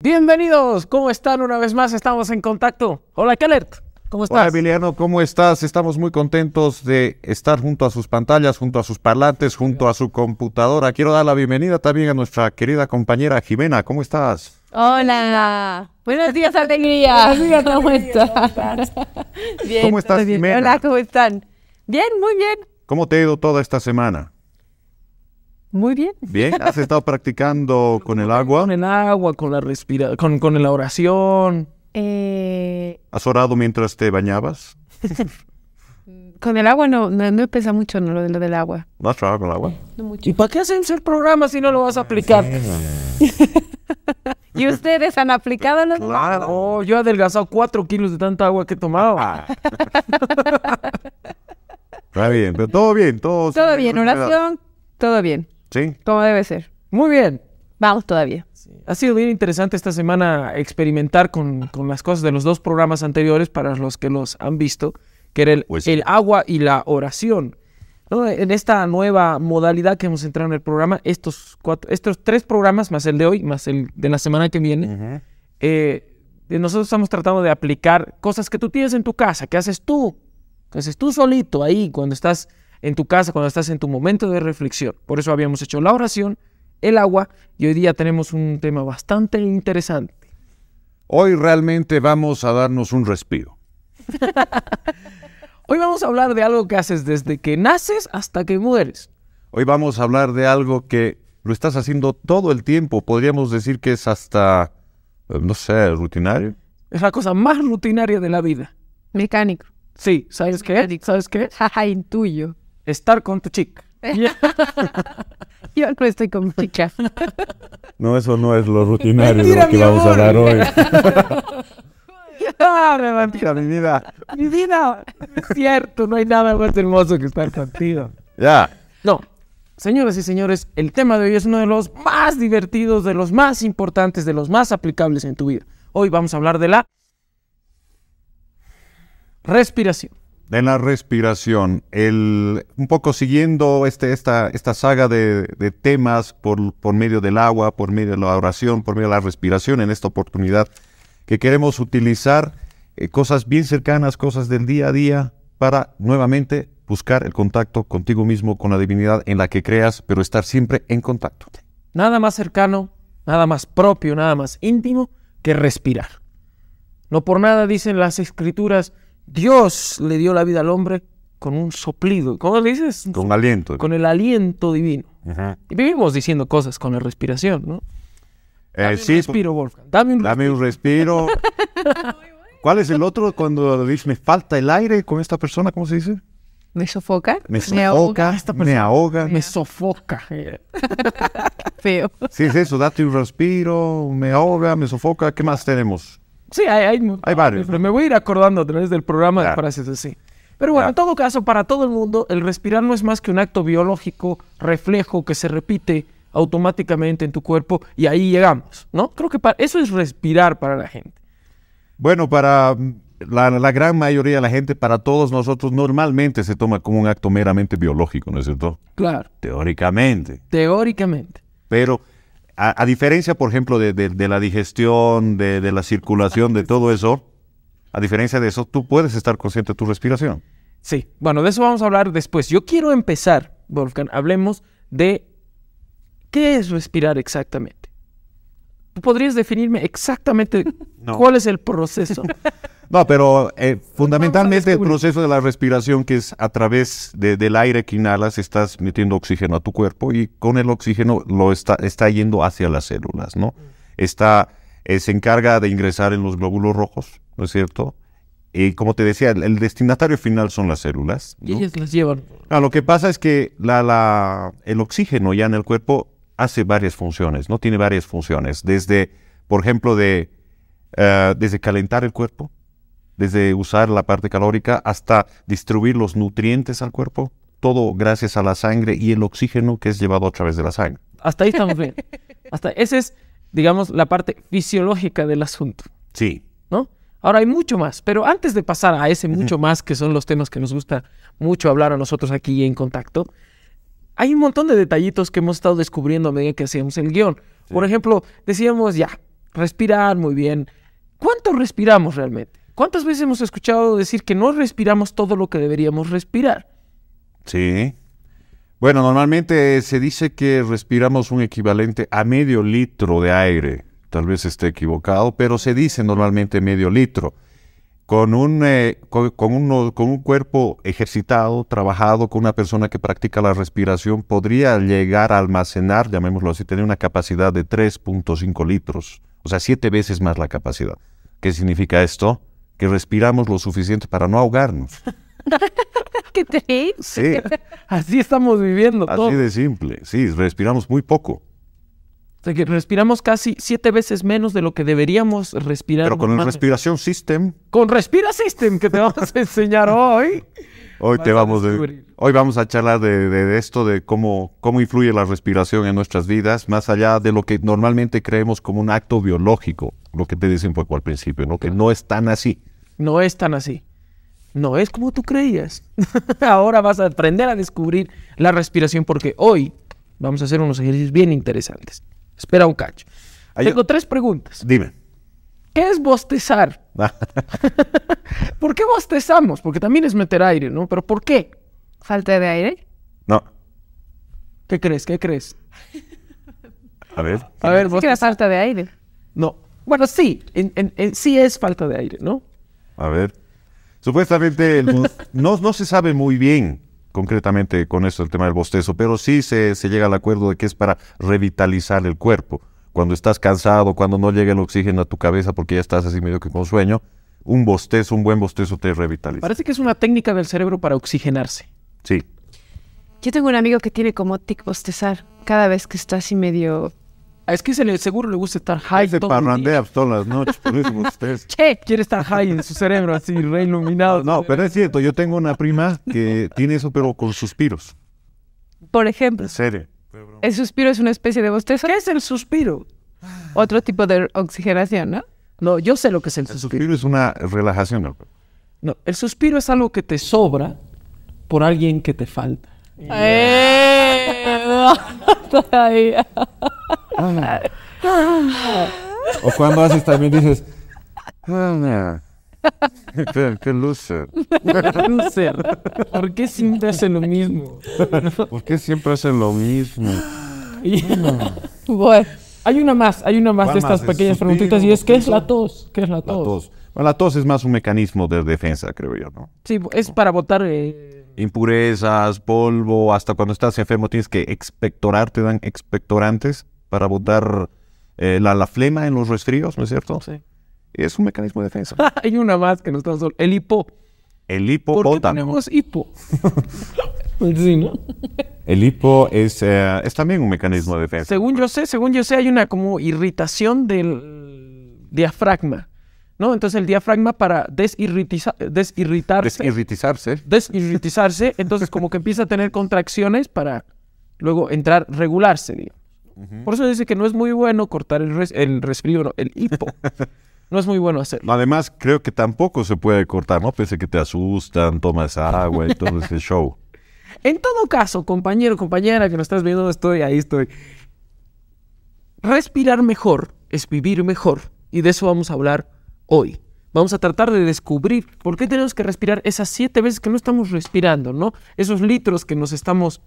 Bienvenidos, ¿cómo están? Una vez más estamos en contacto. Hola, Kellert. ¿Cómo estás? Hola Emiliano, ¿cómo estás? Estamos muy contentos de estar junto a sus pantallas, junto a sus parlantes, junto a su computadora. Quiero dar la bienvenida también a nuestra querida compañera Jimena. ¿Cómo estás? Hola, buenos días, alegría. Buenos días, ¿Cómo estás? bien, ¿Cómo estás, Jimena? Hola, ¿cómo están? Bien, muy bien. ¿Cómo te ha ido toda esta semana? Muy bien. Bien, has estado practicando con el agua. Con el agua, con la respira con, la oración. Eh, ¿Has orado mientras te bañabas? con el agua no, no, no mucho no lo, del agua. ¿No has trabajado con el agua? No mucho. ¿Y para qué hacen ser programa si no lo vas a aplicar? Ah, ¿Y ustedes han aplicado los Claro, ah, yo he adelgazado cuatro kilos de tanta agua que tomaba. Ah. Está bien, pero todo bien, todo. Todo bien, oración, todo bien. Sí. Como debe ser. Muy bien. Vamos todavía. Ha sido bien interesante esta semana experimentar con, las cosas de los dos programas anteriores para los que los han visto, que era el, pues agua y la oración. En esta nueva modalidad que hemos entrado en el programa, estos, cuatro, estos tres programas, más el de hoy, más el de la semana que viene, eh, nosotros estamos tratando de aplicar cosas que tú tienes en tu casa, que haces tú, que haces tú solito ahí cuando estás en tu casa, cuando estás en tu momento de reflexión. Por eso habíamos hecho la oración, el agua, y hoy día tenemos un tema bastante interesante. Hoy realmente vamos a darnos un respiro. hoy vamos a hablar de algo que haces desde que naces hasta que mueres. Hoy vamos a hablar de algo que lo estás haciendo todo el tiempo. Podríamos decir que es hasta, eh, no sé, rutinario. Es la cosa más rutinaria de la vida. Mecánico. Sí, ¿sabes qué? ¿Sabes qué? Jaja, intuyo estar con tu chica. Yo no estoy con mi chica. No, eso no es lo rutinario de lo que vamos a dar hoy. ah, me mi vida. Mi vida. Es cierto, no hay nada más hermoso que estar contigo. Ya. No. Señoras y señores, el tema de hoy es uno de los más divertidos, de los más importantes, de los más aplicables en tu vida. Hoy vamos a hablar de la respiración. En la respiración, un poco siguiendo este, esta, esta saga de, temas por, por, medio del agua, por medio de la oración, por medio de la respiración en esta oportunidad, que queremos utilizar eh, cosas bien cercanas, cosas del día a día, para nuevamente buscar el contacto contigo mismo, con la divinidad en la que creas, pero estar siempre en contacto. Nada más cercano, nada más propio, nada más íntimo que respirar. No por nada dicen las escrituras, Dios le dio la vida al hombre con un soplido. ¿Cómo le dices? Con aliento. Con el aliento divino. Y vivimos diciendo cosas con la respiración, ¿no? Eh, dame un pues, respiro, Wolfgang. Dame un respiro. ¿Cuál es el otro cuando dices me falta el aire con esta persona? ¿Cómo se dice? ¿Me sofoca? Me sofoca, me ahoga. Me, ahoga. me sofoca. Feo. Sí, es eso, date un respiro, me ahoga, me sofoca. ¿Qué más tenemos? Sí, hay, varios. me voy a ir acordando a través del programa de frases así. Pero bueno, en todo caso, para todo el mundo, el respirar no es más que un acto biológico, reflejo que se repite automáticamente en tu cuerpo y ahí llegamos, ¿no? Creo que eso es respirar para la gente. Bueno, para mm, la, gran mayoría de la gente, para todos nosotros, normalmente se toma como un acto meramente biológico, ¿no es cierto? Claro. Teóricamente. Teóricamente. Pero a, diferencia, por ejemplo, de, la digestión, de, la circulación, de todo eso, a diferencia de eso, tú puedes estar consciente de tu respiración. Sí, bueno, de eso vamos a hablar después. Yo quiero empezar, Wolfgang, hablemos de qué es respirar exactamente. ¿Tú podrías definirme exactamente cuál es el proceso? No, pero eh, fundamentalmente el proceso de la respiración, que es a través del aire que inhalas, estás metiendo oxígeno a tu cuerpo y con el oxígeno lo está, está yendo hacia las células, ¿no? Mm. Está, eh, se encarga de ingresar en los glóbulos rojos, ¿no es cierto? Y como te decía, el, destinatario final son las células. Y ellas las llevan. Ah, lo que pasa es que la, la, el oxígeno ya en el cuerpo hace varias funciones, ¿no? Tiene varias funciones, desde, por ejemplo, de, eh, desde calentar el cuerpo, desde usar la parte calórica hasta distribuir los nutrientes al cuerpo, todo gracias a la sangre y el oxígeno que es llevado a través de la sangre. Hasta ahí estamos bien. Hasta esa es, digamos, la parte fisiológica del asunto. Sí. ¿No? Ahora hay mucho más, pero antes de pasar a ese mucho más, que son los temas que nos gusta mucho hablar a nosotros aquí en contacto, hay un montón de detallitos que hemos estado descubriendo a medida que hacíamos el guión. Por ejemplo, decíamos ya, respirar muy bien. ¿Cuánto respiramos realmente? ¿Cuántas veces hemos escuchado decir que no respiramos todo lo que deberíamos respirar? Sí. Bueno, normalmente se dice que respiramos un equivalente a medio litro de aire. Tal vez esté equivocado, pero se dice normalmente medio litro. Con un, eh, con, con un cuerpo ejercitado, trabajado, con una persona que practica la respiración, podría llegar a almacenar, llamémoslo así, tener una capacidad de 3.5 litros, o sea, siete veces más la capacidad. ¿Qué significa esto? que respiramos lo suficiente para no ahogarnos. ¡Qué triste! Sí. Así estamos viviendo Así de simple. Sí, respiramos muy poco. O sea que respiramos casi siete veces menos de lo que deberíamos respirar. Pero con el Respiración System. Con Respira System que te vamos a enseñar hoy. Hoy te vamos hoy vamos a charlar de, esto de cómo, cómo influye la respiración en nuestras vidas, más allá de lo que normalmente creemos como un acto biológico, lo que te dicen poco al principio, ¿no? que no es tan así no es tan así. No es como tú creías. Ahora vas a aprender a descubrir la respiración porque hoy vamos a hacer unos ejercicios bien interesantes. Espera un cacho. Tengo tres preguntas. Dime. ¿Qué es bostezar? ¿Por qué bostezamos? Porque también es meter aire, ¿no? Pero ¿por qué? ¿Falta de aire? No. ¿Qué crees? ¿Qué crees? A ver. A ver, ¿Es que falta de aire? No. Bueno, sí. sí es falta de aire, ¿no? A ver. Supuestamente, no, no se sabe muy bien concretamente con esto el tema del bostezo, pero sí se, se, llega al acuerdo de que es para revitalizar el cuerpo. Cuando estás cansado, cuando no llega el oxígeno a tu cabeza porque ya estás así medio que con sueño, un bostezo, un buen bostezo te revitaliza. Parece que es una técnica del cerebro para oxigenarse. Sí. Yo tengo un amigo que tiene como tic bostezar cada vez que está así medio es que seguro le gusta estar high. Se parrandea todas las noches, por eso ustedes. Che, quiere estar high en su cerebro, así, reiluminado. No, pero es cierto, yo tengo una prima que tiene eso, pero con suspiros. Por ejemplo. En El suspiro es una especie de bostezo. ¿Qué es el suspiro? Otro tipo de oxigenación, ¿no? No, yo sé lo que es el, el suspiro. El suspiro es una relajación. No, el suspiro es algo que te sobra por alguien que te falta. Eh, o cuando haces también dices, ah, qué, qué ¿Por qué siempre hacen lo mismo? ¿Por qué siempre hacen lo mismo? Ah. hay una más, hay una más de estas pequeñas preguntitas y es ¿qué es la tos? ¿Qué es la tos? la tos es más un mecanismo de defensa, creo yo, ¿no? Sí, es para botar eh, impurezas, polvo, hasta cuando estás enfermo tienes que expectorar, te dan expectorantes para botar eh, la, flema en los resfríos, ¿no es cierto? Sí. Es un mecanismo de defensa. Hay una más que no está solo. El hipo. El hipo ¿Por tenemos hipo? sí, ¿no? El hipo es, eh, es también un mecanismo de defensa. Según yo sé, según yo sé, hay una como irritación del diafragma. Entonces el diafragma para desirritarse. Desirritizarse. Desirritizarse, entonces como que empieza a tener contracciones para luego entrar, regularse, Por eso dice que no es muy bueno cortar el, res, el el hipo. No es muy bueno hacerlo. Además, creo que tampoco se puede cortar, ¿no? Pese que te asustan, tomas agua y todo ese show. En todo caso, compañero, compañera que nos estás viendo, estoy ahí, estoy. Respirar mejor es vivir mejor y de eso vamos a hablar hoy. Vamos a tratar de descubrir por qué tenemos que respirar esas siete veces que no estamos respirando, ¿no? Esos litros que nos estamos,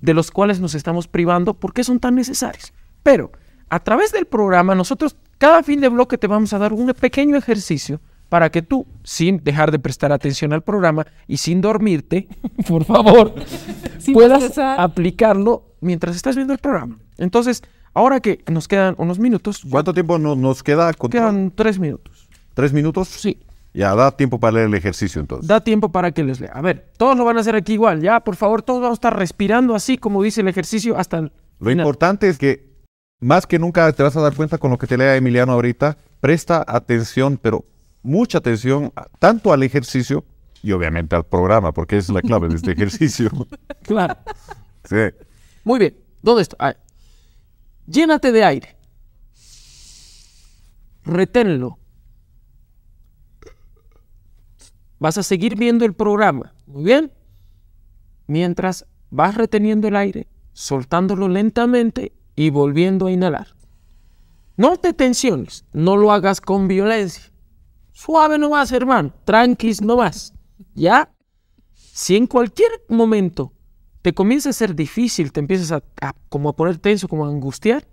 de los cuales nos estamos privando, ¿por qué son tan necesarios? Pero a través del programa nosotros cada fin de bloque te vamos a dar un pequeño ejercicio para que tú, sin dejar de prestar atención al programa y sin dormirte, por favor, puedas aplicarlo mientras estás viendo el programa. Entonces, Ahora que nos quedan unos minutos. ¿Cuánto tiempo nos queda? Quedan tres minutos. ¿Tres minutos? Sí. Ya, da tiempo para leer el ejercicio entonces. Da tiempo para que les lea. A ver, todos lo van a hacer aquí igual, ya, por favor, todos vamos a estar respirando así como dice el ejercicio hasta el... Lo importante es que más que nunca te vas a dar cuenta con lo que te lea Emiliano ahorita, presta atención, pero mucha atención tanto al ejercicio y obviamente al programa, porque es la clave de este ejercicio. claro. Sí. Muy bien, ¿dónde está? Llénate de aire. Reténlo. Vas a seguir viendo el programa. Muy bien. Mientras vas reteniendo el aire, soltándolo lentamente y volviendo a inhalar. No te tensiones, no lo hagas con violencia. Suave nomás, hermano, tranquis nomás. ¿Ya? Si en cualquier momento te comienza a ser difícil, te empiezas a, como a poner tenso, como a angustiar,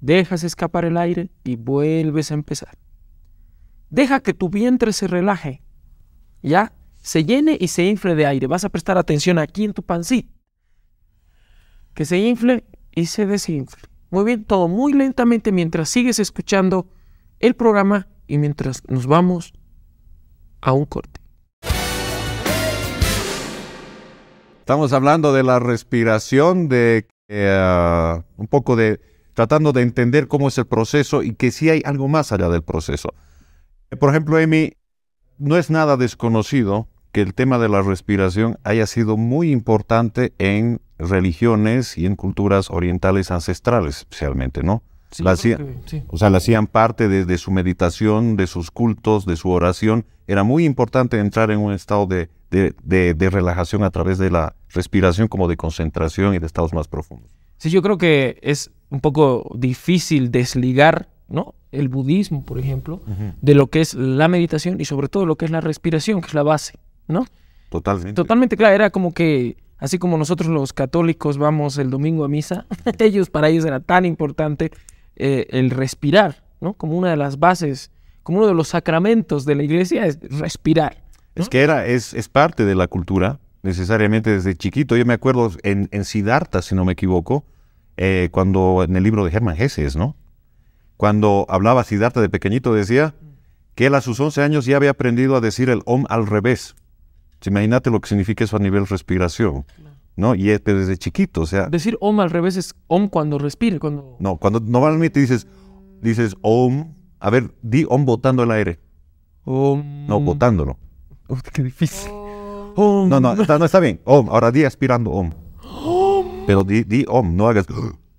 dejas escapar el aire y vuelves a empezar. Deja que tu vientre se relaje, ¿ya? Se llene y se infle de aire. Vas a prestar atención aquí en tu pancita. Que se infle y se desinfle. Muy bien, todo muy lentamente mientras sigues escuchando el programa y mientras nos vamos a un corte. Estamos hablando de la respiración, de eh, un poco de tratando de entender cómo es el proceso y que si hay algo más allá del proceso. Por ejemplo, Emi, no es nada desconocido que el tema de la respiración haya sido muy importante en religiones y en culturas orientales ancestrales, especialmente, ¿no? la O sea, la hacían parte de, su meditación, de sus cultos, de su oración. Era muy importante entrar en un estado de, relajación a través de la respiración, como de concentración y de estados más profundos. Sí, yo creo que es un poco difícil desligar ¿no? el budismo, por ejemplo, de lo que es la meditación y sobre todo lo que es la respiración, que es la base. ¿no? Totalmente. Totalmente, claro. Era como que así como nosotros los católicos vamos el domingo a misa, ellos para ellos era tan importante eh, el respirar, ¿no? Como una de las bases, como uno de los sacramentos de la iglesia es respirar. Es que era, es, es parte de la cultura, necesariamente desde chiquito. Yo me acuerdo en, en Siddhartha, si no me equivoco, eh, cuando en el libro de Germán Hesse, ¿no? Cuando hablaba Siddhartha de pequeñito decía que él a sus 11 años ya había aprendido a decir el om al revés. Imagínate lo que significa eso a nivel respiración. ¿no? Y es, desde chiquito, o sea. Decir om al revés es om cuando respire, cuando. No, cuando normalmente dices, dices om. A ver, di om botando el aire. Om. No, botándolo. qué difícil. Oh. Om. No, no no está bien. Om. Ahora di aspirando om. Om. Pero di, di om, no hagas.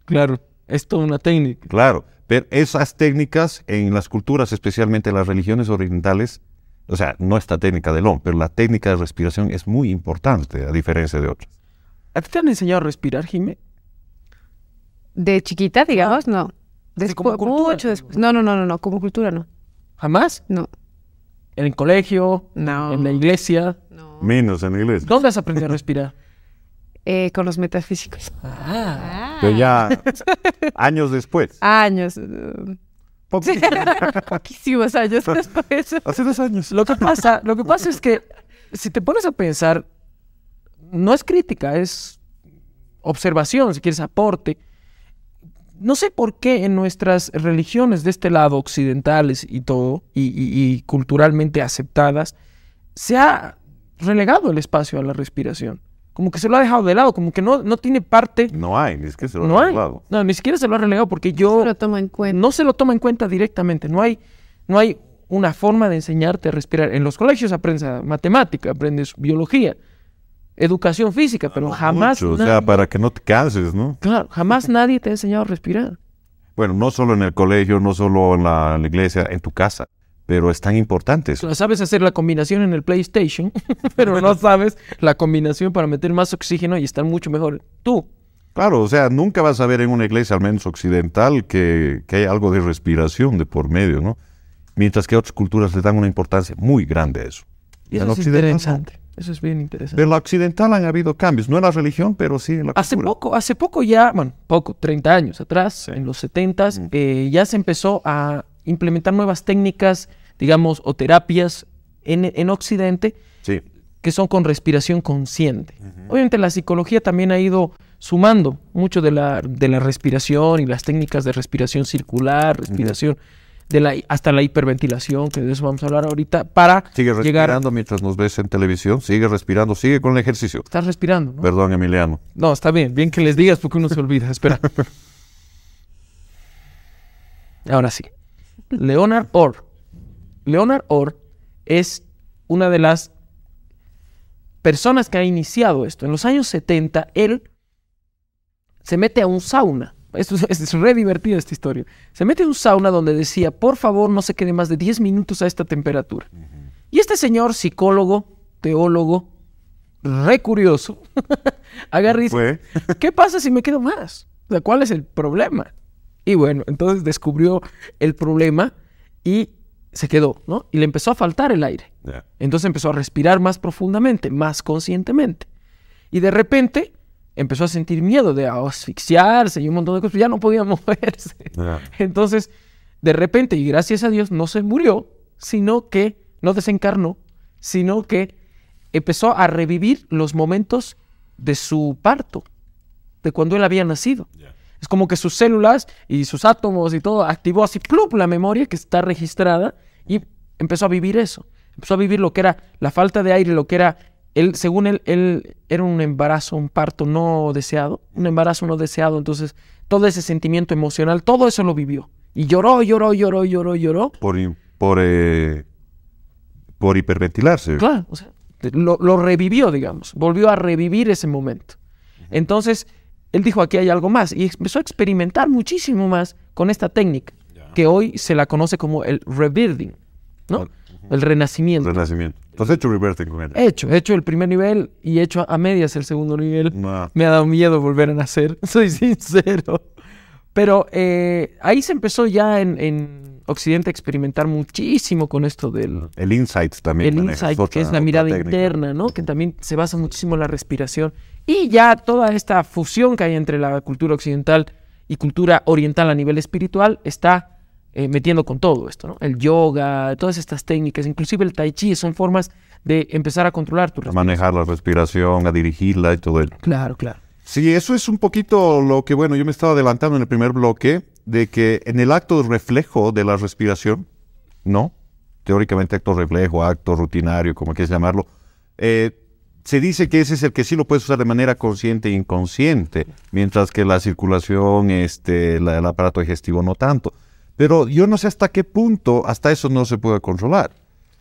Claro, es toda una técnica. Claro, pero esas técnicas en las culturas, especialmente en las religiones orientales, o sea, no esta técnica del om, pero la técnica de respiración es muy importante, a diferencia de otras. ¿A ti te han enseñado a respirar, Jimé? De chiquita, digamos, no. Después, mucho después. No, no, no, no, como cultura no. ¿Jamás? No. ¿En el colegio? No. ¿En la iglesia? No. Menos en la iglesia. ¿Dónde has aprendido a respirar? Eh, con los metafísicos. Ah. ah. Pero ya años después. Años. Poquísimos años después. Hace dos años. Lo que pasa, lo que pasa es que si te pones a pensar no es crítica, es observación, si quieres aporte. No sé por qué en nuestras religiones de este lado, occidentales y todo, y, culturalmente aceptadas, se ha relegado el espacio a la respiración. Como que se lo ha dejado de lado, como que no, no tiene parte. No hay, ni siquiera se lo no ha relegado. No, ni siquiera se lo ha relegado porque yo. No se lo toma en cuenta. No se lo toma en cuenta directamente. No hay, no hay una forma de enseñarte a respirar. En los colegios aprendes matemática, aprendes biología, educación física, pero ah, jamás... o sea, para que no te canses, ¿no? Claro, jamás nadie te ha enseñado a respirar. Bueno, no solo en el colegio, no solo en la, iglesia, en tu casa, pero es tan importante Sabes hacer la combinación en el PlayStation, pero no sabes la combinación para meter más oxígeno y estar mucho mejor tú. Claro, o sea, nunca vas a ver en una iglesia, al menos occidental, que, hay algo de respiración de por medio, ¿no? Mientras que otras culturas le dan una importancia muy grande a eso. eso es interesante. Eso es bien interesante. En la occidental han habido cambios, no en la religión, pero sí en la hace Poco, hace poco ya, bueno, poco, 30 años atrás, en los 70s, mm. eh, ya se empezó a implementar nuevas técnicas, digamos, o terapias en, Occidente, que son con respiración consciente. Obviamente la psicología también ha ido sumando mucho de la, de la respiración y las técnicas de respiración circular, respiración hasta la hiperventilación, que de eso vamos a hablar ahorita, para sigue respirando mientras nos ves en televisión, sigue respirando, sigue con el ejercicio. Estás respirando, ¿no? Perdón, Emiliano. No, está bien, bien que les digas porque uno se olvida, espera. Ahora sí. Leonard Orr. Leonard Orr es una de las personas que ha iniciado esto. En los años 70, él se mete a un sauna esto es, re esta historia. Se mete en un sauna donde decía, por favor, no se quede más de 10 minutos a esta temperatura. Y este señor, psicólogo, teólogo, re curioso, agarra ¿qué pasa si me quedo más? ¿cuál es el problema? Y bueno, entonces descubrió el problema y se quedó, ¿no? Y le empezó a faltar el aire. Entonces empezó a respirar más profundamente, más conscientemente. Y de repente empezó a sentir miedo de asfixiarse y un montón de cosas, ya no podía moverse. Entonces, de repente, y gracias a Dios, no se murió, sino que no desencarnó, sino que empezó a revivir los momentos de su parto, de cuando él había nacido. Es como que sus células y sus átomos y todo activó así, ¡plup! la memoria que está registrada y empezó a vivir eso. Empezó a vivir lo que era la falta de aire, lo que era él, según él, él era un embarazo, un parto no deseado, un embarazo no deseado, entonces todo ese sentimiento emocional, todo eso lo vivió. Y lloró, lloró, lloró, lloró, lloró. Por, por, eh, por hiperventilarse. Claro, o sea, lo, revivió, digamos, volvió a revivir ese momento. Entonces, él dijo, aquí hay algo más, y empezó a experimentar muchísimo más con esta técnica, que hoy se la conoce como el rebuilding, ¿no? El renacimiento. Renacimiento. Entonces pues he hecho reverting con He hecho, he hecho el primer nivel y he hecho a medias el segundo nivel. Me ha dado miedo volver a nacer, soy sincero. Pero eh, ahí se empezó ya en, Occidente a experimentar muchísimo con esto del... El insight también. El insight, que es la mirada interna, ¿no? Que también se basa muchísimo en la respiración. Y ya toda esta fusión que hay entre la cultura occidental y cultura oriental a nivel espiritual está eh, metiendo con todo esto, El yoga, todas estas técnicas, inclusive el tai chi, son formas de empezar a controlar tu respiración. Manejar la respiración, a dirigirla y todo eso. Claro, claro. Sí, eso es un poquito lo que, bueno, yo me estaba adelantando en el primer bloque, de que en el acto reflejo de la respiración, ¿no? Teóricamente acto reflejo, acto rutinario, como quieres llamarlo, eh, se dice que ese es el que sí lo puedes usar de manera consciente e inconsciente, mientras que la circulación, este, el aparato digestivo no tanto. Pero yo no sé hasta qué punto hasta eso no se puede controlar.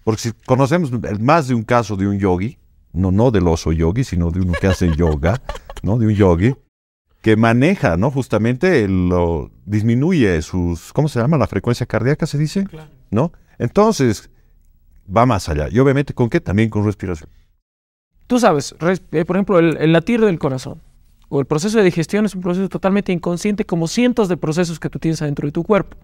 Porque si conocemos más de un caso de un yogi, no, no del oso yogi, sino de uno que hace yoga, ¿no? De un yogi, que maneja, ¿no? Justamente lo, disminuye sus, ¿cómo se llama? La frecuencia cardíaca, se dice, ¿no? Entonces, va más allá. Y obviamente, ¿con qué? También con respiración. Tú sabes, eh, por ejemplo, el, el latir del corazón o el proceso de digestión es un proceso totalmente inconsciente como cientos de procesos que tú tienes adentro de tu cuerpo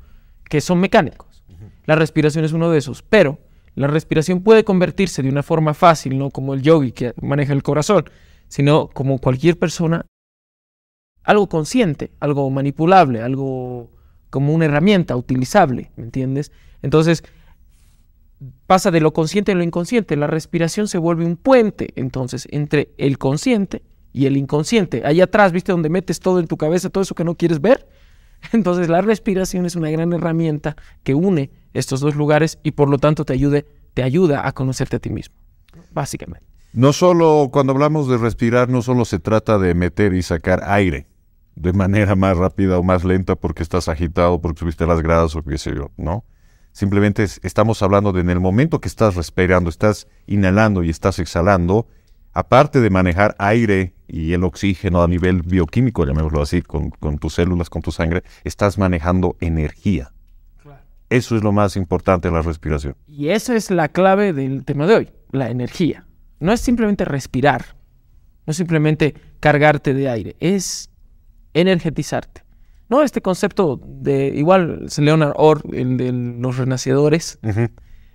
que son mecánicos. La respiración es uno de esos, pero la respiración puede convertirse de una forma fácil, no como el yogi que maneja el corazón, sino como cualquier persona, algo consciente, algo manipulable, algo como una herramienta utilizable, ¿me entiendes? Entonces, pasa de lo consciente a lo inconsciente. La respiración se vuelve un puente, entonces, entre el consciente y el inconsciente. Allá atrás, ¿viste? Donde metes todo en tu cabeza, todo eso que no quieres ver. Entonces la respiración es una gran herramienta que une estos dos lugares y por lo tanto te, ayude, te ayuda a conocerte a ti mismo, básicamente. No solo cuando hablamos de respirar, no solo se trata de meter y sacar aire de manera más rápida o más lenta porque estás agitado, porque subiste las gradas o qué sé yo, ¿no? Simplemente estamos hablando de en el momento que estás respirando, estás inhalando y estás exhalando, aparte de manejar aire y el oxígeno a nivel bioquímico, llamémoslo así, con, con tus células, con tu sangre, estás manejando energía. Eso es lo más importante la respiración. Y esa es la clave del tema de hoy, la energía. No es simplemente respirar, no es simplemente cargarte de aire, es energetizarte. No, este concepto de igual es Leonard Orr, el de los renacedores,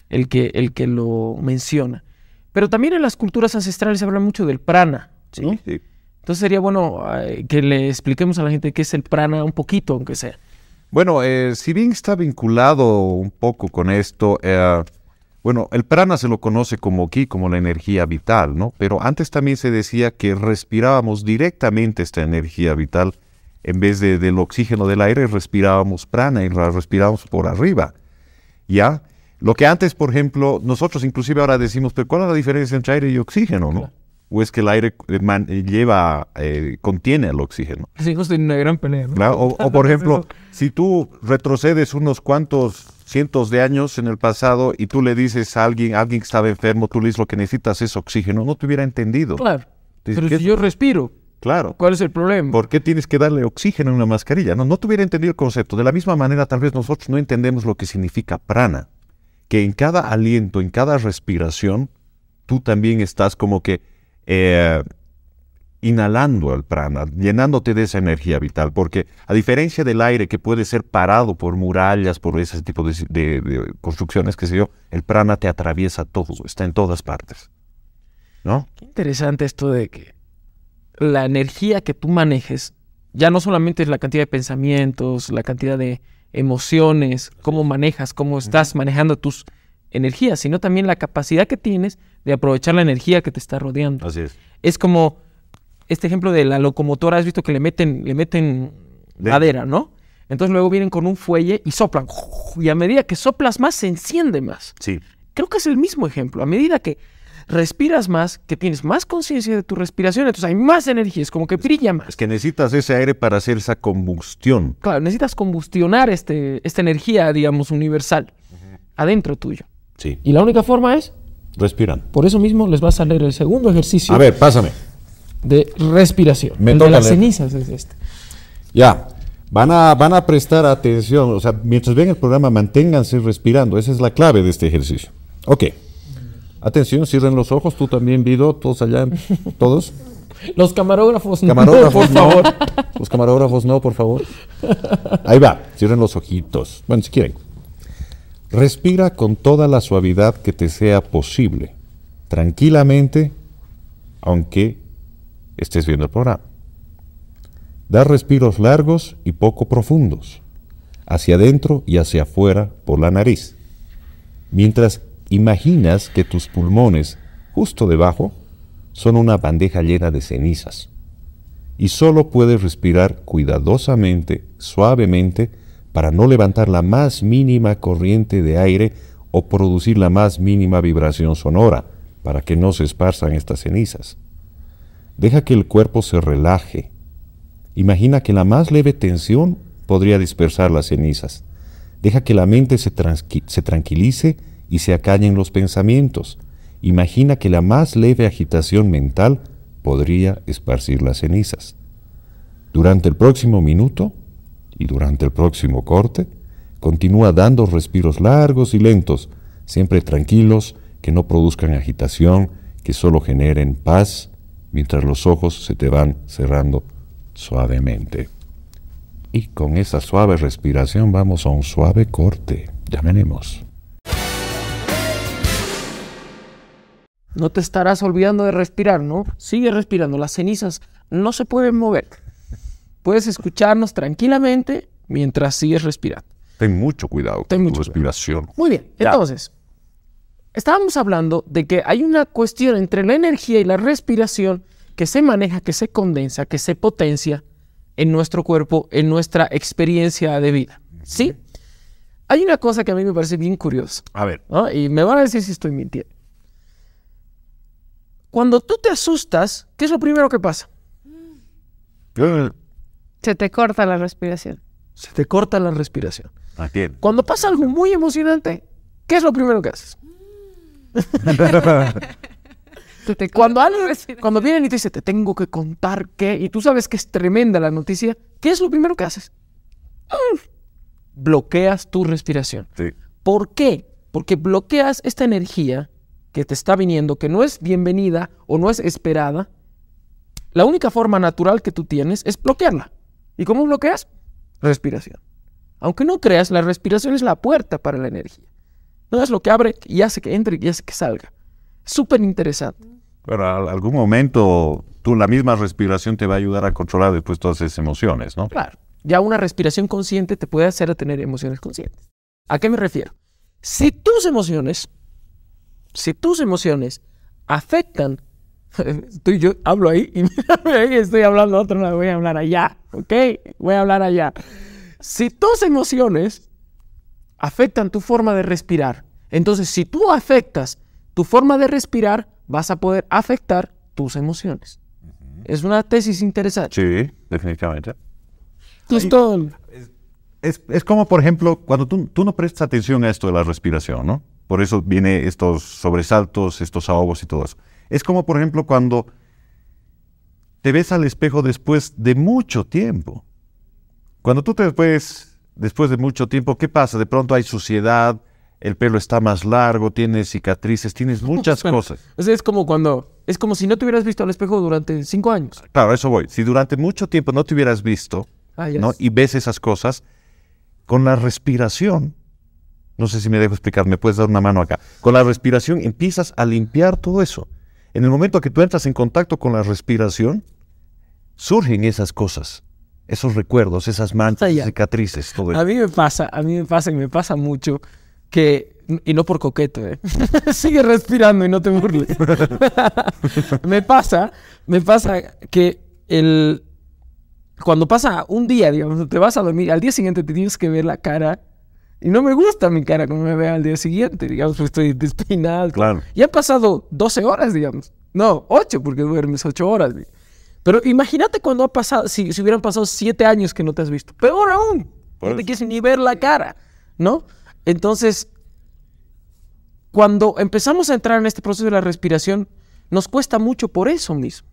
el que lo menciona. Pero también en las culturas ancestrales se habla mucho del prana, Sí, Entonces sería bueno eh, que le expliquemos a la gente qué es el prana un poquito, aunque sea. Bueno, eh, si bien está vinculado un poco con esto, eh, bueno, el prana se lo conoce como aquí, como la energía vital, ¿no? Pero antes también se decía que respirábamos directamente esta energía vital. En vez del oxígeno del aire, respirábamos prana y la respirábamos por arriba. ¿Ya? Lo que antes, por ejemplo, nosotros inclusive ahora decimos, pero ¿cuál es la diferencia entre aire y oxígeno, no? o es que el aire eh, eh, lleva, eh, contiene el oxígeno. Sí, justo en una gran pelea. o, por ejemplo, si tú retrocedes unos cuantos cientos de años en el pasado y tú le dices a alguien, alguien que estaba enfermo, tú le dices lo que necesitas es oxígeno, no te hubiera entendido. Claro. Pero si yo respiro, Claro. ¿Cuál es el problema? ¿Por qué tienes que darle oxígeno a una mascarilla? No, no te hubiera entendido el concepto. De la misma manera, tal vez nosotros no entendemos lo que significa prana, que en cada aliento, en cada respiración, tú también estás como que eh, inhalando el prana, llenándote de esa energía vital, porque a diferencia del aire que puede ser parado por murallas, por ese tipo de, construcciones, que sé yo, el prana te atraviesa todo, está en todas partes. ¿No? Qué interesante esto de que la energía que tú manejes, ya no solamente es la cantidad de pensamientos, la cantidad de emociones, cómo manejas, cómo estás manejando tus energía, sino también la capacidad que tienes de aprovechar la energía que te está rodeando. Así es. Es como este ejemplo de la locomotora, has visto que le meten, le meten madera, ¿no? Entonces luego vienen con un fuelle y soplan. Y a medida que soplas más, se enciende más. Sí. Creo que es el mismo ejemplo. A medida que respiras más, que tienes más conciencia de tu respiración, entonces hay más energía, es como que brilla más. Es que necesitas ese aire para hacer esa combustión. Claro, necesitas combustionar este, esta energía, digamos, universal adentro tuyo. Y la única forma es respirando. Por eso mismo les va a salir el segundo ejercicio. A ver, pásame. De respiración. Me de las cenizas es este. Ya. Van a, van a prestar atención, o sea, mientras ven el programa, manténganse respirando. Esa es la clave de este ejercicio. Ok. Atención, cierren los ojos, tú también, Vido, todos allá, todos. Los camarógrafos, camarógrafos por favor. Los camarógrafos no, por favor. Ahí va, cierren los ojitos. Bueno, si quieren. Respira con toda la suavidad que te sea posible, tranquilamente, aunque estés viendo el programa. Da respiros largos y poco profundos, hacia adentro y hacia afuera por la nariz. Mientras imaginas que tus pulmones, justo debajo, son una bandeja llena de cenizas. Y solo puedes respirar cuidadosamente, suavemente, para no levantar la más mínima corriente de aire o producir la más mínima vibración sonora, para que no se esparzan estas cenizas. Deja que el cuerpo se relaje. Imagina que la más leve tensión podría dispersar las cenizas. Deja que la mente se, se tranquilice y se acallen los pensamientos. Imagina que la más leve agitación mental podría esparcir las cenizas. Durante el próximo minuto, y durante el próximo corte continúa dando respiros largos y lentos, siempre tranquilos, que no produzcan agitación, que solo generen paz, mientras los ojos se te van cerrando suavemente. Y con esa suave respiración vamos a un suave corte. Ya venimos. No te estarás olvidando de respirar, ¿no? Sigue respirando. Las cenizas no se pueden mover. Puedes escucharnos tranquilamente mientras sigues respirando. Ten mucho cuidado con tu respiración. Muy bien, entonces, estábamos hablando de que hay una cuestión entre la energía y la respiración que se maneja, que se condensa, que se potencia en nuestro cuerpo, en nuestra experiencia de vida. ¿Sí? Hay una cosa que a mí me parece bien curiosa. A ver. Y me van a decir si estoy mintiendo. Cuando tú te asustas, ¿qué es lo primero que pasa? Se te corta la respiración. Se te corta la respiración. quién? Cuando pasa algo muy emocionante, ¿qué es lo primero que haces? cuando, cuando vienen y te dicen, te tengo que contar qué, y tú sabes que es tremenda la noticia, ¿qué es lo primero que haces? Bloqueas tu respiración. ¿Por qué? Porque bloqueas esta energía que te está viniendo, que no es bienvenida o no es esperada. La única forma natural que tú tienes es bloquearla. ¿Y cómo bloqueas? Respiración. Aunque no creas, la respiración es la puerta para la energía. No es lo que abre y hace que entre y hace que salga. Súper interesante. Pero algún momento tú la misma respiración te va a ayudar a controlar después todas esas emociones, ¿no? Claro. Ya una respiración consciente te puede hacer a tener emociones conscientes. ¿A qué me refiero? Si tus emociones, si tus emociones afectan Tú yo hablo ahí y estoy hablando otro lado, voy a hablar allá, ¿ok? Voy a hablar allá. Si tus emociones afectan tu forma de respirar, entonces si tú afectas tu forma de respirar, vas a poder afectar tus emociones. Es una tesis interesante. Sí, definitivamente. Es, es, es, como, por ejemplo, cuando tú, tú no prestas atención a esto de la respiración, ¿no? Por eso vienen estos sobresaltos, estos ahogos y todo eso. Es como, por ejemplo, cuando te ves al espejo después de mucho tiempo. Cuando tú te ves después de mucho tiempo, ¿qué pasa? De pronto hay suciedad, el pelo está más largo, tienes cicatrices, tienes pues, muchas cosas. Es como cuando, es como si no te hubieras visto al espejo durante cinco años. Claro, eso voy. Si durante mucho tiempo no te hubieras visto ah, ¿no? y ves esas cosas, con la respiración, no sé si me dejo explicar, me puedes dar una mano acá, con la respiración empiezas a limpiar todo eso. En el momento que tú entras en contacto con la respiración, surgen esas cosas, esos recuerdos, esas manchas, cicatrices, todo A mí me pasa, a mí me pasa y me pasa mucho que, y no por coqueto, ¿eh? sigue respirando y no te burles. me pasa, me pasa que el, cuando pasa un día, digamos, te vas a dormir, al día siguiente te tienes que ver la cara y no me gusta mi cara cuando me vea al día siguiente, digamos, porque estoy despeinado. Claro. Y han pasado 12 horas, digamos. No, 8, porque duermes 8 horas. Pero imagínate cuando ha pasado, si, si hubieran pasado 7 años que no te has visto. Peor aún, no te quieres ni ver la cara, ¿no? Entonces, cuando empezamos a entrar en este proceso de la respiración, nos cuesta mucho por eso mismo.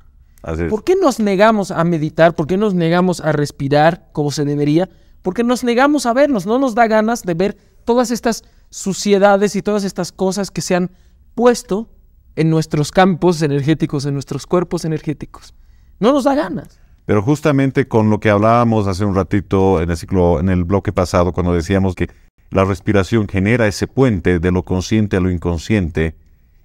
¿Por qué nos negamos a meditar? ¿Por qué nos negamos a respirar como se debería? porque nos negamos a vernos, no nos da ganas de ver todas estas suciedades y todas estas cosas que se han puesto en nuestros campos energéticos, en nuestros cuerpos energéticos. No nos da ganas. Pero justamente con lo que hablábamos hace un ratito en el ciclo, en el bloque pasado, cuando decíamos que la respiración genera ese puente de lo consciente a lo inconsciente,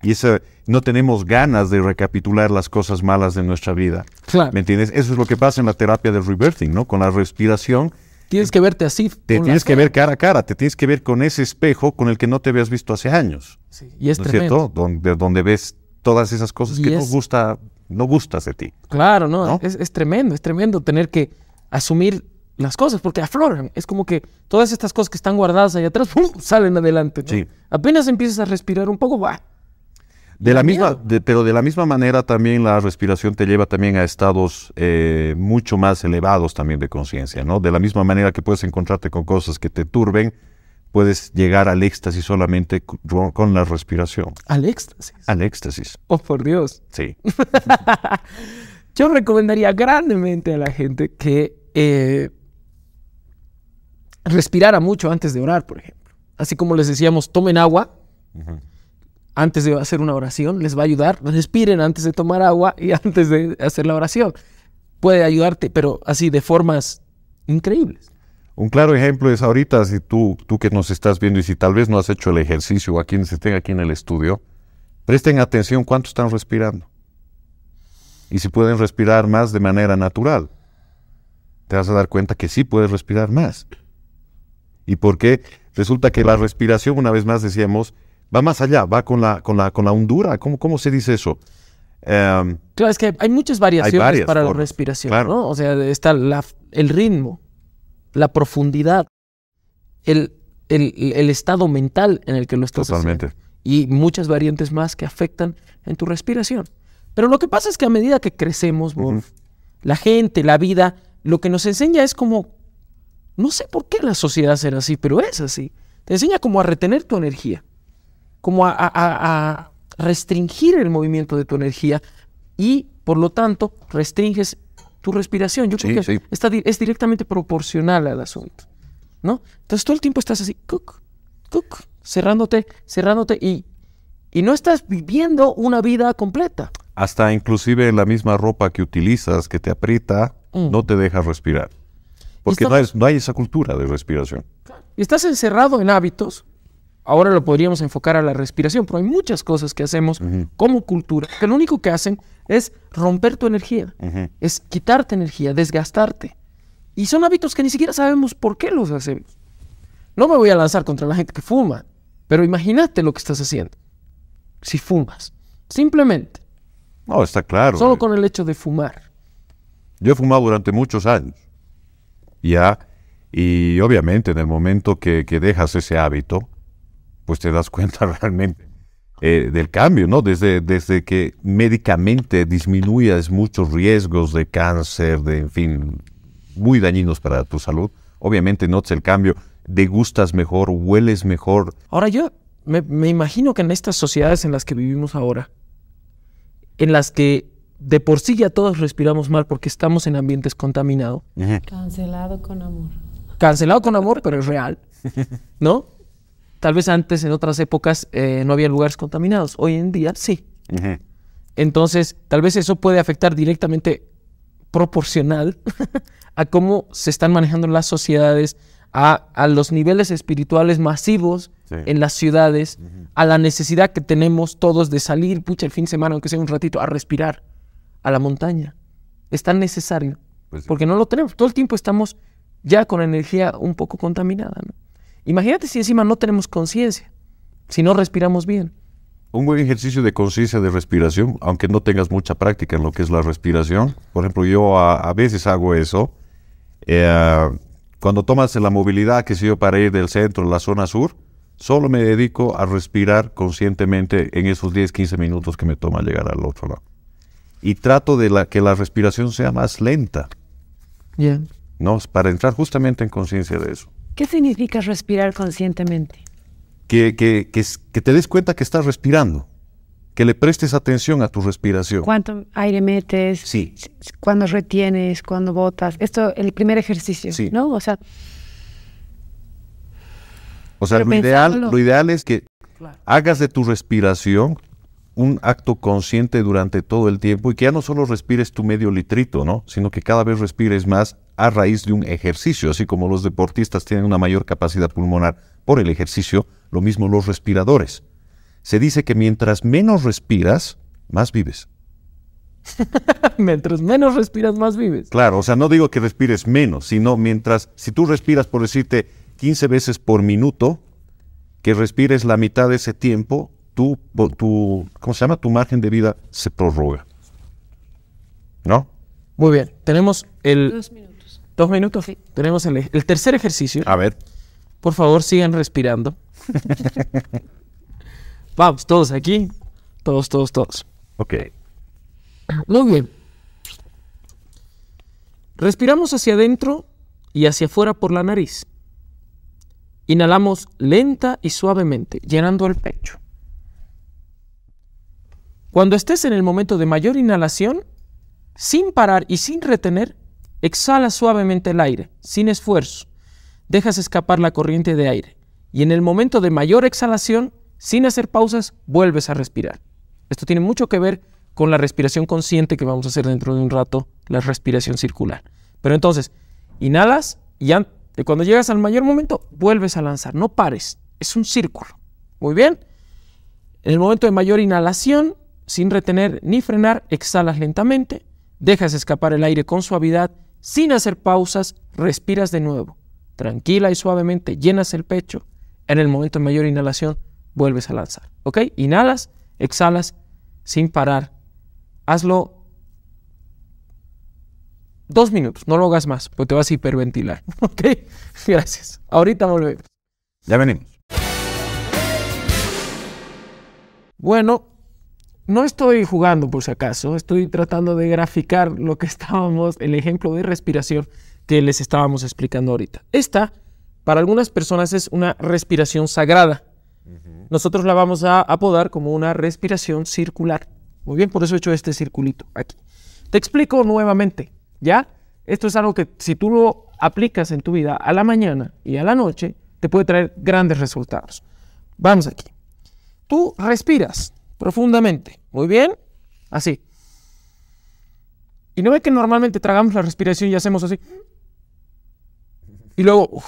y eso, no tenemos ganas de recapitular las cosas malas de nuestra vida. ¿Me entiendes? Eso es lo que pasa en la terapia del rebirthing, ¿no? Con la respiración Tienes que verte así. Te tienes que ver cara a cara, te tienes que ver con ese espejo con el que no te habías visto hace años. Sí, y es tremendo. cierto? Donde, donde ves todas esas cosas que no gusta, no gustas de ti. Claro, no, Es, tremendo, es tremendo tener que asumir las cosas porque afloran. Es como que todas estas cosas que están guardadas ahí atrás salen adelante. Apenas empiezas a respirar un poco, va de la misma, pero de la misma manera también la respiración te lleva también a estados eh, mucho más elevados también de conciencia, ¿no? De la misma manera que puedes encontrarte con cosas que te turben, puedes llegar al éxtasis solamente con la respiración. ¿Al éxtasis? Al éxtasis. Oh, por Dios. Sí. Yo recomendaría grandemente a la gente que eh, respirara mucho antes de orar, por ejemplo. Así como les decíamos, tomen agua. Ajá antes de hacer una oración, les va a ayudar. Respiren antes de tomar agua y antes de hacer la oración. Puede ayudarte, pero así de formas increíbles. Un claro ejemplo es ahorita, si tú, tú que nos estás viendo y si tal vez no has hecho el ejercicio ...o a quienes estén aquí en el estudio, presten atención cuánto están respirando. Y si pueden respirar más de manera natural, te vas a dar cuenta que sí puedes respirar más. ¿Y por qué? Resulta que la respiración, una vez más decíamos, va más allá, va con la, con la, con la hondura. ¿Cómo, ¿Cómo se dice eso? Em, claro, es que hay muchas variaciones para la respiración, ¿no? O sea, está el ritmo, la profundidad, el, el, estado mental en el que lo estás Totalmente. y muchas variantes más que afectan en tu respiración. Pero lo que pasa es que a medida que crecemos, la gente, la vida, lo que nos enseña es como, no sé por qué la sociedad será así, pero es así. Te enseña como a retener tu energía como a, restringir el movimiento de tu energía y, por lo tanto, restringes tu respiración. Yo creo que es directamente proporcional al asunto, ¿no? Entonces todo el tiempo estás así, cerrándote, cerrándote y, no estás viviendo una vida completa. Hasta inclusive la misma ropa que utilizas, que te aprieta, mm. no te deja respirar. Porque no, no hay esa cultura de respiración. Y estás encerrado en hábitos Ahora lo podríamos enfocar a la respiración, pero hay muchas cosas que hacemos como cultura que lo único que hacen es romper tu energía, es quitarte energía, desgastarte. Y son hábitos que ni siquiera sabemos por qué los hacemos. No me voy a lanzar contra la gente que fuma, pero imagínate lo que estás haciendo si fumas. Simplemente. No, está claro. Solo con el hecho de fumar. Yo he fumado durante muchos años. Ya. Y obviamente en el momento que dejas ese hábito, pues te das cuenta realmente eh, del cambio, ¿no? Desde, desde que médicamente disminuyas muchos riesgos de cáncer, de, en fin, muy dañinos para tu salud. Obviamente notas el cambio, degustas mejor, hueles mejor. Ahora yo me, me imagino que en estas sociedades en las que vivimos ahora, en las que de por sí ya todos respiramos mal porque estamos en ambientes contaminados. Cancelado con amor. Cancelado con amor, pero es real, ¿no? Tal vez antes, en otras épocas, eh, no había lugares contaminados. Hoy en día, sí. Entonces, tal vez eso puede afectar directamente proporcional a cómo se están manejando las sociedades, a, los niveles espirituales masivos en las ciudades, a la necesidad que tenemos todos de salir, pucha, el fin de semana, aunque sea un ratito, a respirar, a la montaña. Es tan necesario, pues porque no lo tenemos. Todo el tiempo estamos ya con energía un poco contaminada. ¿no? Imagínate si encima no tenemos conciencia, si no respiramos bien. Un buen ejercicio de conciencia de respiración, aunque no tengas mucha práctica en lo que es la respiración. Por ejemplo, yo a, veces hago eso. Eh, cuando tomas la movilidad, que sé yo, para ir del centro a la zona sur, solo me dedico a respirar conscientemente en esos 10, 15 minutos que me toma llegar al otro lado. Y trato de que la respiración sea más lenta. Bien. Para entrar justamente en conciencia de eso. ¿Qué significa respirar conscientemente? Que, te des cuenta que estás respirando, que le prestes atención a tu respiración. ¿Cuánto aire metes? Sí. ¿Cuándo retienes? ¿Cuándo botas? Esto, el primer ejercicio, ¿no? O sea... O sea, lo ideal, lo ideal es que hagas de tu respiración un acto consciente durante todo el tiempo y que ya no solo respires tu medio litrito, ¿no? sino que cada vez respires más a raíz de un ejercicio, así como los deportistas tienen una mayor capacidad pulmonar por el ejercicio, lo mismo los respiradores. Se dice que mientras menos respiras, más vives. mientras menos respiras, más vives. Claro, o sea, no digo que respires menos, sino mientras, si tú respiras, por decirte, 15 veces por minuto, que respires la mitad de ese tiempo tu, ¿cómo se llama? Tu margen de vida se prorroga. ¿No? Muy bien. Tenemos el... Dos minutos. Tenemos el, el tercer ejercicio. A ver. Por favor, sigan respirando. Vamos, todos aquí. Todos, todos, todos. Ok. Muy bien. Respiramos hacia adentro y hacia afuera por la nariz. Inhalamos lenta y suavemente, llenando el pecho. Cuando estés en el momento de mayor inhalación, sin parar y sin retener, exhala suavemente el aire, sin esfuerzo. Dejas escapar la corriente de aire. Y en el momento de mayor exhalación, sin hacer pausas, vuelves a respirar. Esto tiene mucho que ver con la respiración consciente que vamos a hacer dentro de un rato, la respiración circular. Pero entonces, inhalas y cuando llegas al mayor momento, vuelves a lanzar. No pares. Es un círculo. Muy bien. En el momento de mayor inhalación, sin retener ni frenar, exhalas lentamente, dejas escapar el aire con suavidad, sin hacer pausas, respiras de nuevo. Tranquila y suavemente llenas el pecho. En el momento de mayor inhalación, vuelves a lanzar. ¿Ok? Inhalas, exhalas, sin parar. Hazlo dos minutos, no lo hagas más, porque te vas a hiperventilar. ¿Ok? Gracias. Ahorita volvemos. Ya venimos. Bueno, no estoy jugando por si acaso, estoy tratando de graficar lo que estábamos, el ejemplo de respiración que les estábamos explicando ahorita. Esta, para algunas personas, es una respiración sagrada. Nosotros la vamos a apodar como una respiración circular. Muy bien, por eso he hecho este circulito aquí. Te explico nuevamente, ¿ya? Esto es algo que si tú lo aplicas en tu vida a la mañana y a la noche, te puede traer grandes resultados. Vamos aquí. Tú respiras profundamente. Muy bien, así. Y no ve que normalmente tragamos la respiración y hacemos así. Y luego votamos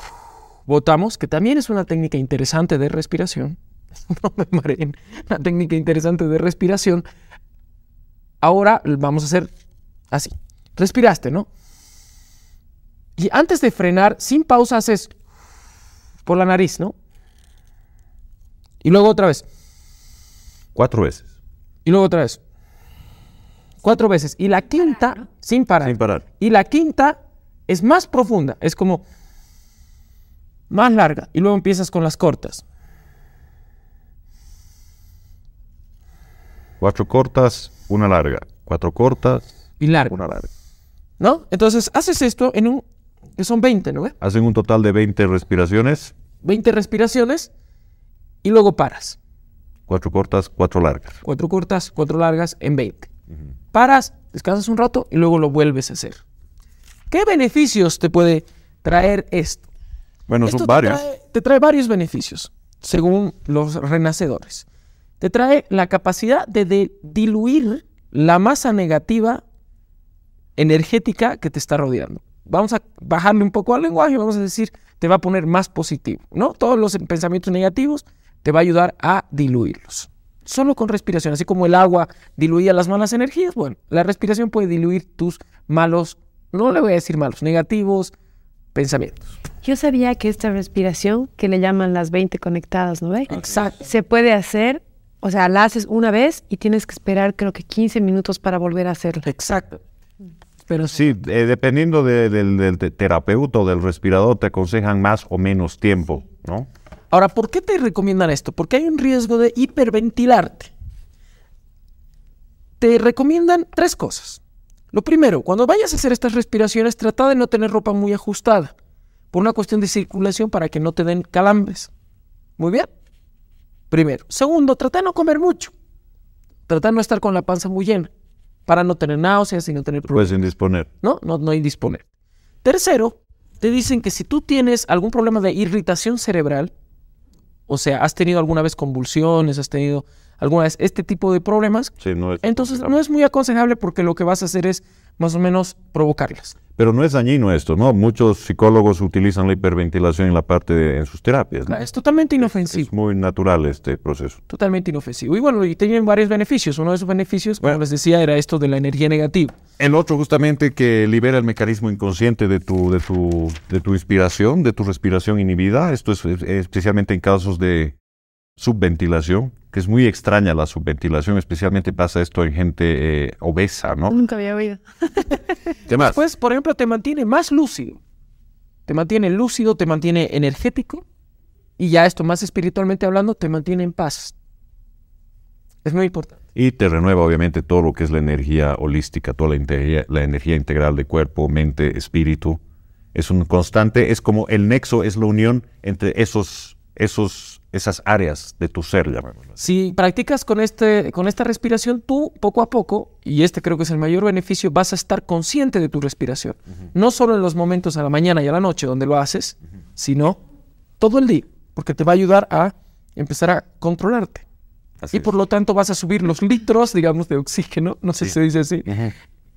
botamos, que también es una técnica interesante de respiración. no me mareen, una técnica interesante de respiración. Ahora vamos a hacer así. Respiraste, ¿no? Y antes de frenar, sin pausa, haces por la nariz, ¿no? Y luego otra vez. Cuatro veces. Y luego otra vez. Cuatro veces. Y la quinta, sin parar. Sin parar. Y la quinta es más profunda, es como más larga. Y luego empiezas con las cortas. Cuatro cortas, una larga. Cuatro cortas. Y larga. Una larga. ¿No? Entonces haces esto en un. que son 20, ¿no? Hacen un total de 20 respiraciones. 20 respiraciones y luego paras. Cuatro cortas, cuatro largas. Cuatro cortas, cuatro largas en 20. Paras, descansas un rato y luego lo vuelves a hacer. ¿Qué beneficios te puede traer esto? Bueno, son varios. te trae varios beneficios, según los renacedores. Te trae la capacidad de, diluir la masa negativa energética que te está rodeando. Vamos a bajarle un poco al lenguaje, vamos a decir, te va a poner más positivo, ¿no? Todos los pensamientos negativos te va a ayudar a diluirlos. Solo con respiración, así como el agua diluía las malas energías, bueno, la respiración puede diluir tus malos, no le voy a decir malos, negativos pensamientos. Yo sabía que esta respiración, que le llaman las 20 conectadas, ¿no ve? Exacto. Se puede hacer, o sea, la haces una vez y tienes que esperar creo que 15 minutos para volver a hacerlo Exacto. Pero sí, eh, dependiendo del, del terapeuta o del respirador, te aconsejan más o menos tiempo, ¿no? Ahora, ¿por qué te recomiendan esto? Porque hay un riesgo de hiperventilarte. Te recomiendan tres cosas. Lo primero, cuando vayas a hacer estas respiraciones, trata de no tener ropa muy ajustada, por una cuestión de circulación para que no te den calambres. Muy bien. Primero. Segundo, trata de no comer mucho. Trata de no estar con la panza muy llena, para no tener náuseas y no tener pues, problemas. Puedes indisponer. No, no, no indisponer. Tercero, te dicen que si tú tienes algún problema de irritación cerebral, o sea, ¿has tenido alguna vez convulsiones? ¿Has tenido alguna vez este tipo de problemas? Sí, no es Entonces no es muy aconsejable porque lo que vas a hacer es más o menos provocarlas. Pero no es dañino esto, ¿no? Muchos psicólogos utilizan la hiperventilación en la parte de, sus terapias. Es totalmente inofensivo. Es, muy natural este proceso. Totalmente inofensivo. Y bueno, y tienen varios beneficios. Uno de esos beneficios, bueno, les decía, era esto de la energía negativa. El otro justamente que libera el mecanismo inconsciente de tu, de de tu inspiración, de tu respiración inhibida. Esto es especialmente en casos de subventilación es muy extraña la subventilación, especialmente pasa esto en gente eh, obesa, ¿no? Nunca había oído. ¿Qué más? Pues, por ejemplo, te mantiene más lúcido. Te mantiene lúcido, te mantiene energético y ya esto, más espiritualmente hablando, te mantiene en paz. Es muy importante. Y te renueva, obviamente, todo lo que es la energía holística, toda la energía, la energía integral de cuerpo, mente, espíritu. Es un constante, es como el nexo, es la unión entre esos, esos esas áreas de tu ser, llamémoslo. Si practicas con, este, con esta respiración, tú poco a poco, y este creo que es el mayor beneficio, vas a estar consciente de tu respiración. No solo en los momentos a la mañana y a la noche donde lo haces, sino todo el día, porque te va a ayudar a empezar a controlarte. y por lo tanto vas a subir los litros, digamos, de oxígeno, no sé si se dice así,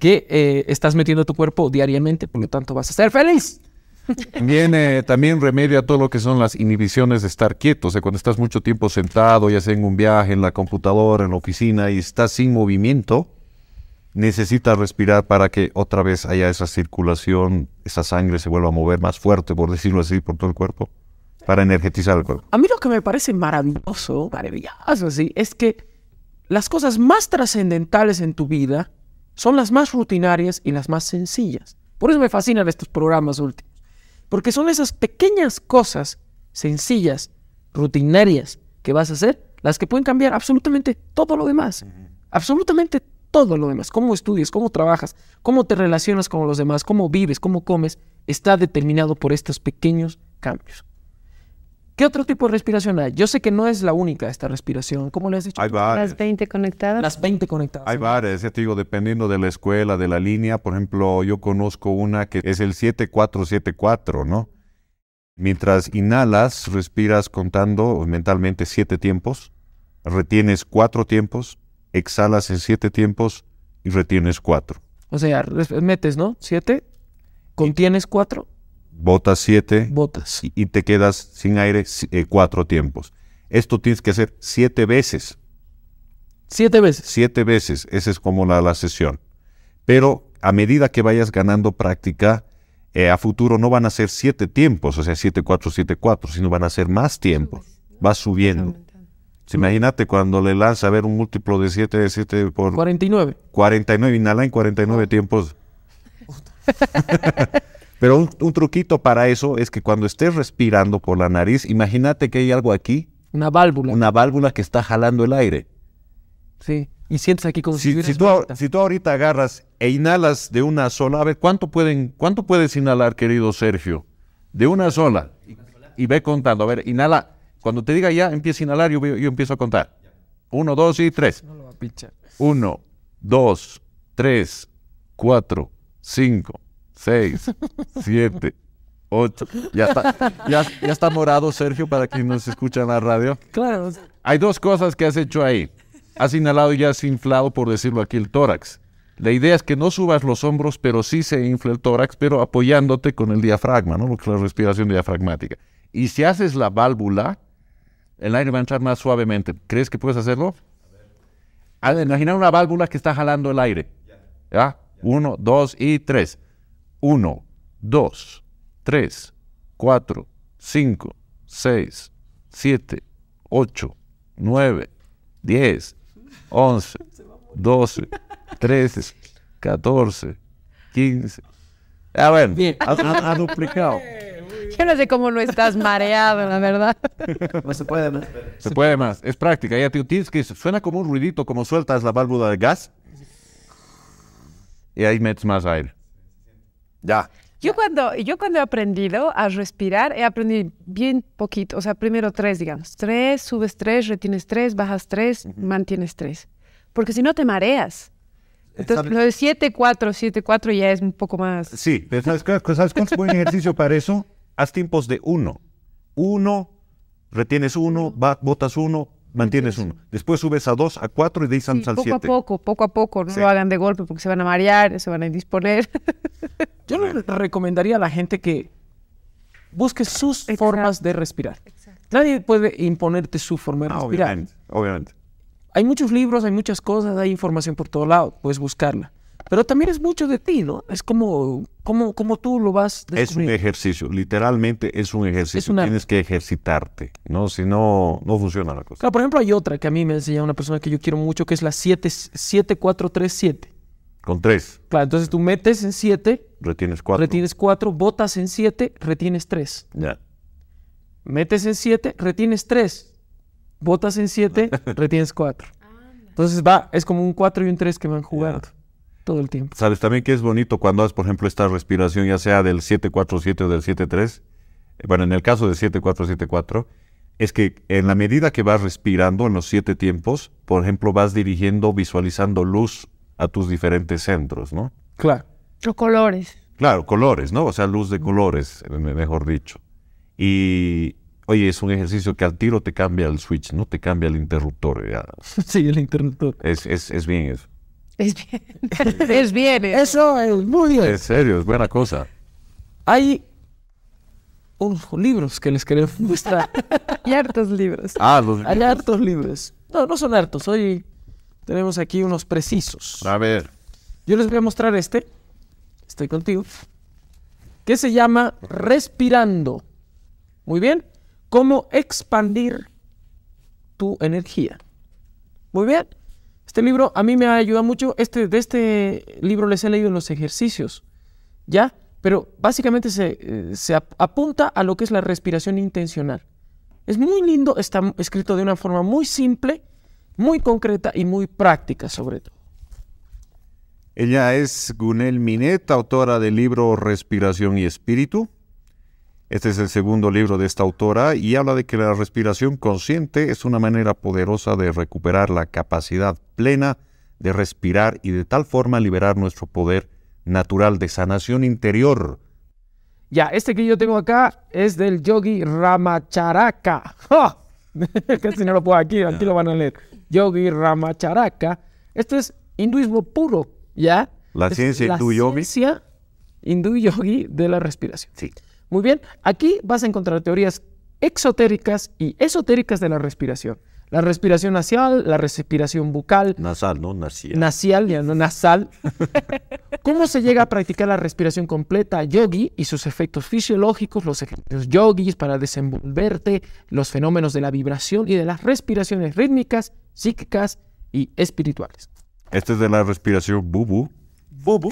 que eh, estás metiendo a tu cuerpo diariamente, por lo tanto vas a ser feliz. Viene también remedia a todo lo que son las inhibiciones de estar quieto. cuando estás mucho tiempo sentado, ya sea en un viaje, en la computadora, en la oficina y estás sin movimiento, necesitas respirar para que otra vez haya esa circulación, esa sangre se vuelva a mover más fuerte, por decirlo así, por todo el cuerpo, para energetizar el cuerpo. A mí lo que me parece maravilloso, maravilloso, es que las cosas más trascendentales en tu vida son las más rutinarias y las más sencillas. Por eso me fascinan estos programas últimos. Porque son esas pequeñas cosas sencillas, rutinarias que vas a hacer, las que pueden cambiar absolutamente todo lo demás. Absolutamente todo lo demás. Cómo estudias, cómo trabajas, cómo te relacionas con los demás, cómo vives, cómo comes, está determinado por estos pequeños cambios. ¿Qué otro tipo de respiración hay? Yo sé que no es la única esta respiración. ¿Cómo le has dicho? Hay varias. Las 20 conectadas. Las 20 conectadas. Hay varias, ya te digo, dependiendo de la escuela, de la línea. Por ejemplo, yo conozco una que es el 7474, ¿no? Mientras inhalas, respiras contando mentalmente siete tiempos, retienes cuatro tiempos, exhalas en siete tiempos y retienes cuatro. O sea, metes, ¿no? Siete, contienes cuatro botas siete. Botas. Y, te quedas sin aire eh, cuatro tiempos. Esto tienes que hacer siete veces. Siete veces. Siete veces. Esa es como la, sesión. Pero a medida que vayas ganando práctica, eh, a futuro no van a ser siete tiempos, o sea, siete, cuatro, siete, cuatro, sino van a ser más tiempos. Va subiendo. imagínate cuando le lanza a ver un múltiplo de siete, de 7 por... 49. 49, inhala en 49 tiempos. Pero un, truquito para eso es que cuando estés respirando por la nariz, imagínate que hay algo aquí. Una válvula. Una válvula que está jalando el aire. Sí. Y sientes aquí como si, si, si, tú, ahorita agarras e inhalas de una sola, a ver, ¿cuánto, pueden, cuánto puedes inhalar, querido Sergio? De una sola. Y, ve contando. A ver, inhala. Cuando te diga ya, empieza a inhalar, yo, yo empiezo a contar. Uno, dos y tres. Uno, dos, tres, cuatro, cinco, Seis, siete, ocho. Ya está, ya, está morado, Sergio, para quien nos escucha en la radio. Claro. Hay dos cosas que has hecho ahí. Has inhalado y has inflado, por decirlo aquí, el tórax. La idea es que no subas los hombros, pero sí se infla el tórax, pero apoyándote con el diafragma, ¿no? Lo que es la respiración diafragmática. Y si haces la válvula, el aire va a entrar más suavemente. ¿Crees que puedes hacerlo? A ver. Imagina una válvula que está jalando el aire. ¿Ya? Uno, dos y tres. 1, 2, 3, 4, 5, 6, 7, 8, 9, 10, 11, 12, 13, 14, 15. Ah, bueno, Ha, duplicado. Yo no sé cómo no estás mareado, la verdad. No pues se puede más. Se puede más. Es práctica. Ya tienes que. Suena como un ruidito, como sueltas la válvula de gas. Y ahí metes más aire. Ya. Yo cuando, yo cuando he aprendido a respirar, he aprendido bien poquito, o sea, primero tres, digamos, tres, subes tres, retienes tres, bajas tres, mantienes tres, porque si no te mareas. Eh, Entonces, lo de 7, 4, 7, 4 ya es un poco más... Sí, pero ¿sabes, ¿sabes cuál es buen ejercicio para eso? Haz tiempos de uno. Uno, retienes uno, botas uno, Mantienes uno. Después subes a dos, a cuatro y de al poco siete. Poco a poco, poco a poco. No lo hagan de golpe porque se van a marear, se van a indisponer. Yo le recomendaría a la gente que busque sus formas de respirar. Nadie puede imponerte su forma de ah, respirar. obviamente. Hay muchos libros, hay muchas cosas, hay información por todo lado. Puedes buscarla. Pero también es mucho de ti, ¿no? Es como, como, como tú lo vas Es un ejercicio, literalmente es un ejercicio. Tienes que ejercitarte, ¿no? Si no, no funciona la cosa. Claro, por ejemplo, hay otra que a mí me enseña una persona que yo quiero mucho, que es la 7437. Con tres. Claro, entonces tú metes en siete. Retienes cuatro. Retienes 4, botas en siete, retienes tres. Ya. Metes en siete, retienes tres. Botas en siete, retienes cuatro. Entonces va, es como un 4 y un 3 que van jugando. Todo el tiempo. Sabes también que es bonito cuando haces, por ejemplo, esta respiración, ya sea del 747 o del 73. Eh, bueno, en el caso del 7474, es que en la medida que vas respirando en los siete tiempos, por ejemplo, vas dirigiendo, visualizando luz a tus diferentes centros, ¿no? Claro. O colores. Claro, colores, ¿no? O sea, luz de colores, mejor dicho. Y, oye, es un ejercicio que al tiro te cambia el switch, ¿no? Te cambia el interruptor. sí, el interruptor. Es, es bien eso. Es bien. es bien. Eso es muy bien. En serio, es buena cosa. Hay unos libros que les queremos mostrar. Hay hartos libros. Ah, los libros. Hay hartos libros. No, no son hartos. Hoy tenemos aquí unos precisos. A ver. Yo les voy a mostrar este. Estoy contigo. Que se llama Respirando. Muy bien. Cómo expandir tu energía. Muy bien. Este libro a mí me ha ayudado mucho. Este, de este libro les he leído los ejercicios, ¿ya? Pero básicamente se, eh, se apunta a lo que es la respiración intencional. Es muy lindo, está escrito de una forma muy simple, muy concreta y muy práctica sobre todo. Ella es Gunel Minet, autora del libro Respiración y Espíritu. Este es el segundo libro de esta autora y habla de que la respiración consciente es una manera poderosa de recuperar la capacidad plena de respirar y de tal forma liberar nuestro poder natural de sanación interior. Ya, este que yo tengo acá es del yogi Ramacharaka. ¡Oh! si no lo puedo aquí, aquí lo van a leer. Yogi Ramacharaka. Esto es hinduismo puro, ¿ya? La ciencia hindú yogi. La ciencia hindú yogi de la respiración. Sí. Muy bien, aquí vas a encontrar teorías exotéricas y esotéricas de la respiración. La respiración nasal, la respiración bucal. Nasal, no nasal, nasal ya no nasal. ¿Cómo se llega a practicar la respiración completa yogi y sus efectos fisiológicos, los ejercicios yogis para desenvolverte, los fenómenos de la vibración y de las respiraciones rítmicas, psíquicas y espirituales? Este es de la respiración bubu. Bubu.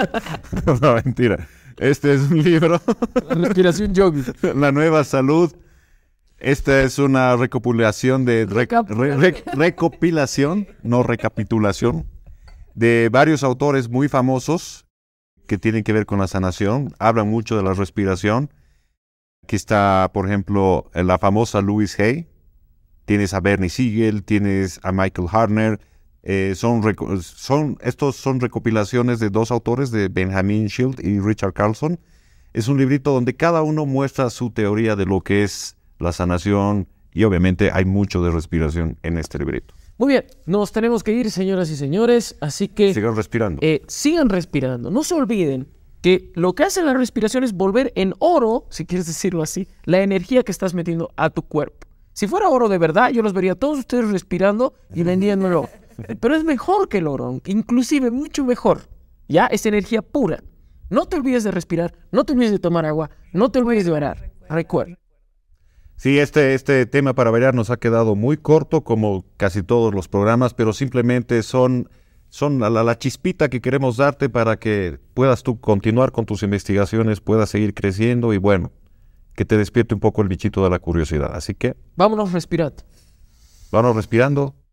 no, mentira. Este es un libro. La respiración La nueva salud. Esta es una recopilación de recopilación, no recapitulación, de varios autores muy famosos que tienen que ver con la sanación. Hablan mucho de la respiración. Aquí está, por ejemplo, la famosa Louis Hay. Tienes a Bernie Siegel, tienes a Michael Harner, eh, son, son, estos son recopilaciones de dos autores, de Benjamin Shield y Richard Carlson. Es un librito donde cada uno muestra su teoría de lo que es la sanación y obviamente hay mucho de respiración en este librito. Muy bien, nos tenemos que ir, señoras y señores, así que... Sigan respirando. Eh, sigan respirando. No se olviden que lo que hace la respiración es volver en oro, si quieres decirlo así, la energía que estás metiendo a tu cuerpo. Si fuera oro de verdad, yo los vería todos ustedes respirando y vendiéndolo. Pero es mejor que el oro, inclusive mucho mejor. Ya es energía pura. No te olvides de respirar, no te olvides de tomar agua, no te olvides de orar. Recuerda. Sí, este, este tema para variar nos ha quedado muy corto, como casi todos los programas, pero simplemente son, son la, la, chispita que queremos darte para que puedas tú continuar con tus investigaciones, puedas seguir creciendo y bueno, que te despierte un poco el bichito de la curiosidad. Así que... Vámonos respirando. Vámonos respirando.